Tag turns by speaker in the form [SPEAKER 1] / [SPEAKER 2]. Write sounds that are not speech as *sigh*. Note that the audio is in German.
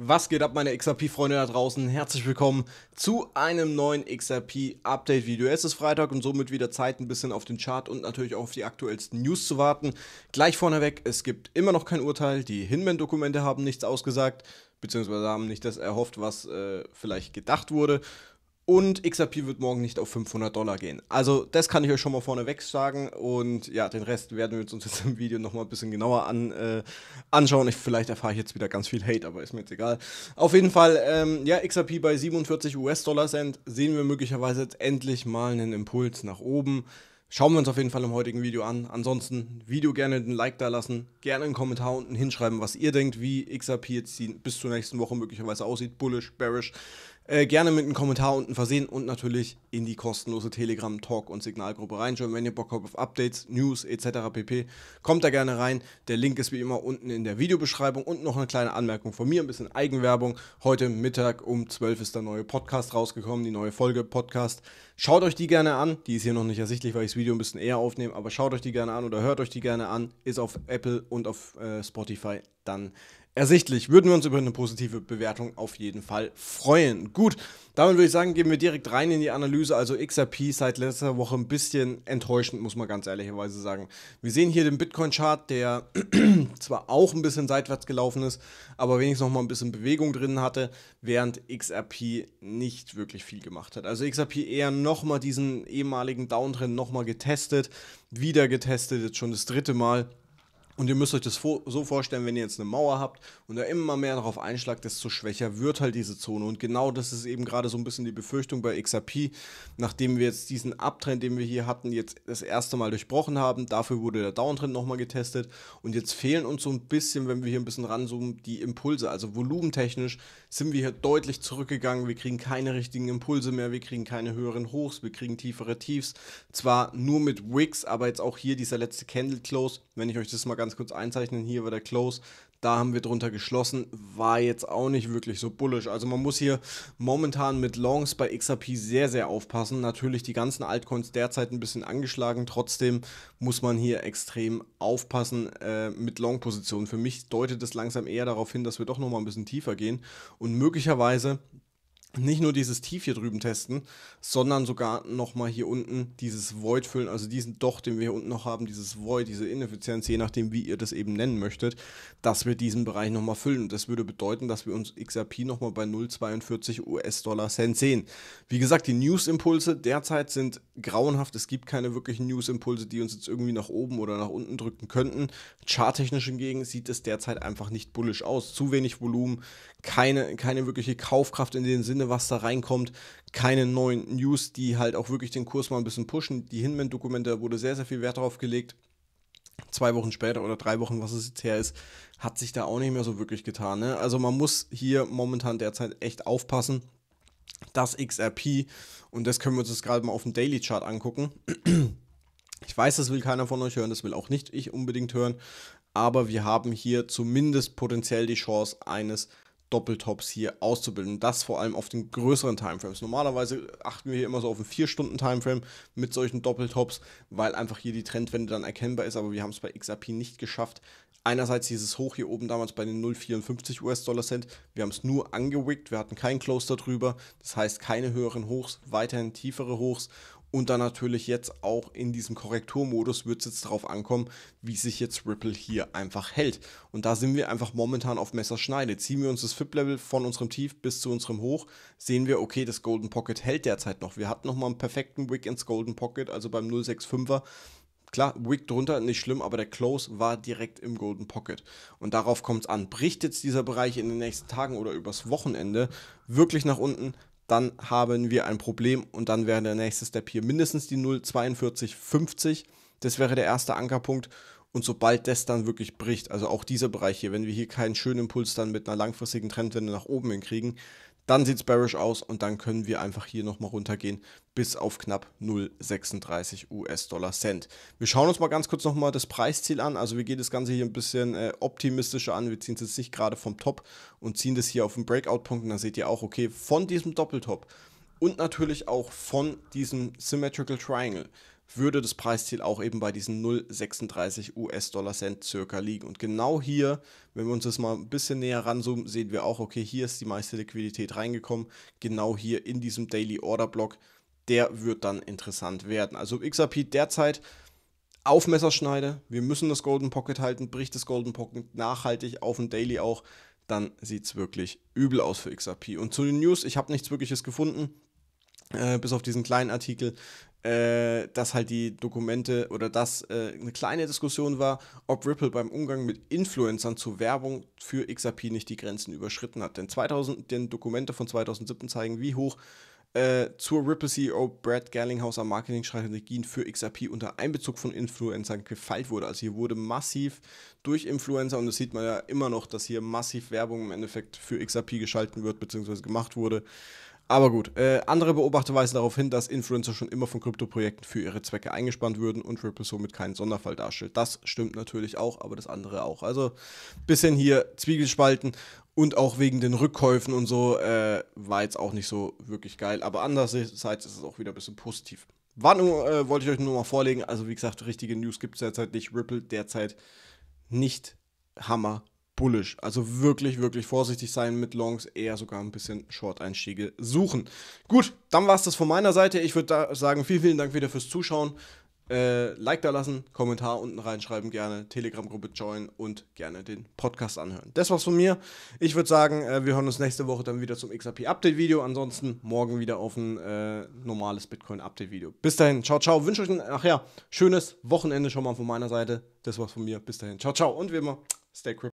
[SPEAKER 1] Was geht ab, meine XRP-Freunde da draußen? Herzlich willkommen zu einem neuen XRP-Update-Video. Es ist Freitag und somit wieder Zeit, ein bisschen auf den Chart und natürlich auch auf die aktuellsten News zu warten. Gleich vorneweg, es gibt immer noch kein Urteil. Die Hinman-Dokumente haben nichts ausgesagt, beziehungsweise haben nicht das erhofft, was äh, vielleicht gedacht wurde. Und XRP wird morgen nicht auf 500 Dollar gehen. Also das kann ich euch schon mal vorneweg sagen. Und ja, den Rest werden wir uns jetzt im Video nochmal ein bisschen genauer an, äh, anschauen. Ich, vielleicht erfahre ich jetzt wieder ganz viel Hate, aber ist mir jetzt egal. Auf jeden Fall, ähm, ja, XRP bei 47 US-Dollar-Cent sehen wir möglicherweise jetzt endlich mal einen Impuls nach oben. Schauen wir uns auf jeden Fall im heutigen Video an. Ansonsten Video gerne ein Like da lassen, gerne einen Kommentar unten hinschreiben, was ihr denkt, wie XRP jetzt bis zur nächsten Woche möglicherweise aussieht, bullish, bearish. Äh, gerne mit einem Kommentar unten versehen und natürlich in die kostenlose Telegram Talk und Signalgruppe reinschauen, wenn ihr Bock habt auf Updates, News etc. pp. Kommt da gerne rein. Der Link ist wie immer unten in der Videobeschreibung und noch eine kleine Anmerkung von mir, ein bisschen Eigenwerbung. Heute Mittag um 12 ist der neue Podcast rausgekommen, die neue Folge Podcast. Schaut euch die gerne an. Die ist hier noch nicht ersichtlich, weil ich das Video ein bisschen eher aufnehme, aber schaut euch die gerne an oder hört euch die gerne an. Ist auf Apple und auf äh, Spotify dann ersichtlich. Würden wir uns über eine positive Bewertung auf jeden Fall freuen. Gut, damit würde ich sagen, gehen wir direkt rein in die Analyse. Also XRP seit letzter Woche ein bisschen enttäuschend, muss man ganz ehrlicherweise sagen. Wir sehen hier den Bitcoin-Chart, der *clears throat* zwar auch ein bisschen seitwärts gelaufen ist, aber wenigstens noch mal ein bisschen Bewegung drin hatte, während XRP nicht wirklich viel gemacht hat. Also XRP eher noch mal diesen ehemaligen Downtrend noch mal getestet, wieder getestet, jetzt schon das dritte Mal. Und ihr müsst euch das so vorstellen, wenn ihr jetzt eine Mauer habt und da immer mehr darauf einschlagt, desto schwächer wird halt diese Zone. Und genau das ist eben gerade so ein bisschen die Befürchtung bei XRP, nachdem wir jetzt diesen Abtrend, den wir hier hatten, jetzt das erste Mal durchbrochen haben. Dafür wurde der Downtrend nochmal getestet. Und jetzt fehlen uns so ein bisschen, wenn wir hier ein bisschen ranzoomen, die Impulse. Also volumentechnisch sind wir hier deutlich zurückgegangen. Wir kriegen keine richtigen Impulse mehr, wir kriegen keine höheren Hochs, wir kriegen tiefere Tiefs. Zwar nur mit Wicks, aber jetzt auch hier dieser letzte Candle Close, wenn ich euch das mal ganz ganz kurz einzeichnen, hier war der Close, da haben wir drunter geschlossen, war jetzt auch nicht wirklich so bullisch. Also man muss hier momentan mit Longs bei XRP sehr, sehr aufpassen. Natürlich die ganzen Altcoins derzeit ein bisschen angeschlagen, trotzdem muss man hier extrem aufpassen äh, mit Long-Positionen. Für mich deutet es langsam eher darauf hin, dass wir doch nochmal ein bisschen tiefer gehen und möglicherweise nicht nur dieses Tief hier drüben testen, sondern sogar nochmal hier unten dieses Void füllen, also diesen Doch, den wir hier unten noch haben, dieses Void, diese Ineffizienz, je nachdem, wie ihr das eben nennen möchtet, dass wir diesen Bereich nochmal füllen. Und das würde bedeuten, dass wir uns XRP nochmal bei 0,42 US-Dollar Cent sehen. Wie gesagt, die News-Impulse derzeit sind grauenhaft. Es gibt keine wirklichen News-Impulse, die uns jetzt irgendwie nach oben oder nach unten drücken könnten. Charttechnisch hingegen sieht es derzeit einfach nicht bullisch aus. Zu wenig Volumen, keine, keine wirkliche Kaufkraft in den Sinn Sinne, was da reinkommt, keine neuen News, die halt auch wirklich den Kurs mal ein bisschen pushen. Die Hinman-Dokumente wurde sehr, sehr viel Wert darauf gelegt. Zwei Wochen später oder drei Wochen, was es jetzt her ist, hat sich da auch nicht mehr so wirklich getan. Ne? Also man muss hier momentan derzeit echt aufpassen. Das XRP, und das können wir uns jetzt gerade mal auf dem Daily Chart angucken. Ich weiß, das will keiner von euch hören, das will auch nicht ich unbedingt hören, aber wir haben hier zumindest potenziell die Chance eines Doppeltops hier auszubilden. Das vor allem auf den größeren Timeframes. Normalerweise achten wir hier immer so auf einen 4-Stunden-Timeframe mit solchen Doppeltops, weil einfach hier die Trendwende dann erkennbar ist. Aber wir haben es bei XRP nicht geschafft. Einerseits dieses Hoch hier oben damals bei den 0,54 US-Dollar-Cent. Wir haben es nur angewickt. Wir hatten kein Close darüber. Das heißt, keine höheren Hochs, weiterhin tiefere Hochs. Und dann natürlich jetzt auch in diesem Korrekturmodus wird es jetzt darauf ankommen, wie sich jetzt Ripple hier einfach hält. Und da sind wir einfach momentan auf Messerschneide. Ziehen wir uns das FIP-Level von unserem Tief bis zu unserem Hoch, sehen wir, okay, das Golden Pocket hält derzeit noch. Wir hatten nochmal einen perfekten Wick ins Golden Pocket, also beim 065er. Klar, Wick drunter, nicht schlimm, aber der Close war direkt im Golden Pocket. Und darauf kommt es an. Bricht jetzt dieser Bereich in den nächsten Tagen oder übers Wochenende wirklich nach unten, dann haben wir ein Problem und dann wäre der nächste Step hier mindestens die 0,4250. Das wäre der erste Ankerpunkt. Und sobald das dann wirklich bricht, also auch dieser Bereich hier, wenn wir hier keinen schönen Impuls dann mit einer langfristigen Trendwende nach oben hinkriegen, dann sieht es bearish aus und dann können wir einfach hier nochmal runtergehen bis auf knapp 0,36 US-Dollar Cent. Wir schauen uns mal ganz kurz nochmal das Preisziel an. Also wir gehen das Ganze hier ein bisschen äh, optimistischer an. Wir ziehen es jetzt nicht gerade vom Top und ziehen das hier auf den Breakout-Punkt. Und dann seht ihr auch, okay, von diesem Doppeltop und natürlich auch von diesem Symmetrical Triangle würde das Preisziel auch eben bei diesen 0,36 US-Dollar Cent circa liegen. Und genau hier, wenn wir uns das mal ein bisschen näher ranzoomen, sehen wir auch, okay, hier ist die meiste Liquidität reingekommen. Genau hier in diesem Daily Order Block, der wird dann interessant werden. Also XRP derzeit auf Messerschneide. Wir müssen das Golden Pocket halten. Bricht das Golden Pocket nachhaltig auf dem Daily auch, dann sieht es wirklich übel aus für XRP. Und zu den News, ich habe nichts Wirkliches gefunden. Äh, bis auf diesen kleinen Artikel äh, dass halt die Dokumente oder dass äh, eine kleine Diskussion war, ob Ripple beim Umgang mit Influencern zur Werbung für XRP nicht die Grenzen überschritten hat. Denn, 2000, denn Dokumente von 2017 zeigen, wie hoch äh, zur Ripple CEO Brad Gerlinghaus am Marketingstrategien für XRP unter Einbezug von Influencern gefeilt wurde. Also hier wurde massiv durch Influencer und das sieht man ja immer noch, dass hier massiv Werbung im Endeffekt für XRP geschalten wird bzw. gemacht wurde. Aber gut, äh, andere Beobachter weisen darauf hin, dass Influencer schon immer von Kryptoprojekten für ihre Zwecke eingespannt würden und Ripple somit keinen Sonderfall darstellt. Das stimmt natürlich auch, aber das andere auch. Also bisschen hier Zwiegespalten und auch wegen den Rückkäufen und so äh, war jetzt auch nicht so wirklich geil. Aber andererseits ist es auch wieder ein bisschen positiv. Warnung äh, wollte ich euch nur mal vorlegen? Also wie gesagt, richtige News gibt es derzeit nicht. Ripple derzeit nicht Hammer bullish. Also wirklich, wirklich vorsichtig sein mit Longs, eher sogar ein bisschen Short-Einstiege suchen. Gut, dann war es das von meiner Seite. Ich würde sagen, vielen, vielen Dank wieder fürs Zuschauen. Äh, like da lassen, Kommentar unten reinschreiben gerne, Telegram-Gruppe joinen und gerne den Podcast anhören. Das war's von mir. Ich würde sagen, äh, wir hören uns nächste Woche dann wieder zum XRP-Update-Video. Ansonsten morgen wieder auf ein äh, normales Bitcoin-Update-Video. Bis dahin, ciao, ciao. Wünsche euch ein, ach ja, schönes Wochenende schon mal von meiner Seite. Das war's von mir. Bis dahin, ciao, ciao. Und wie immer, stay crypto.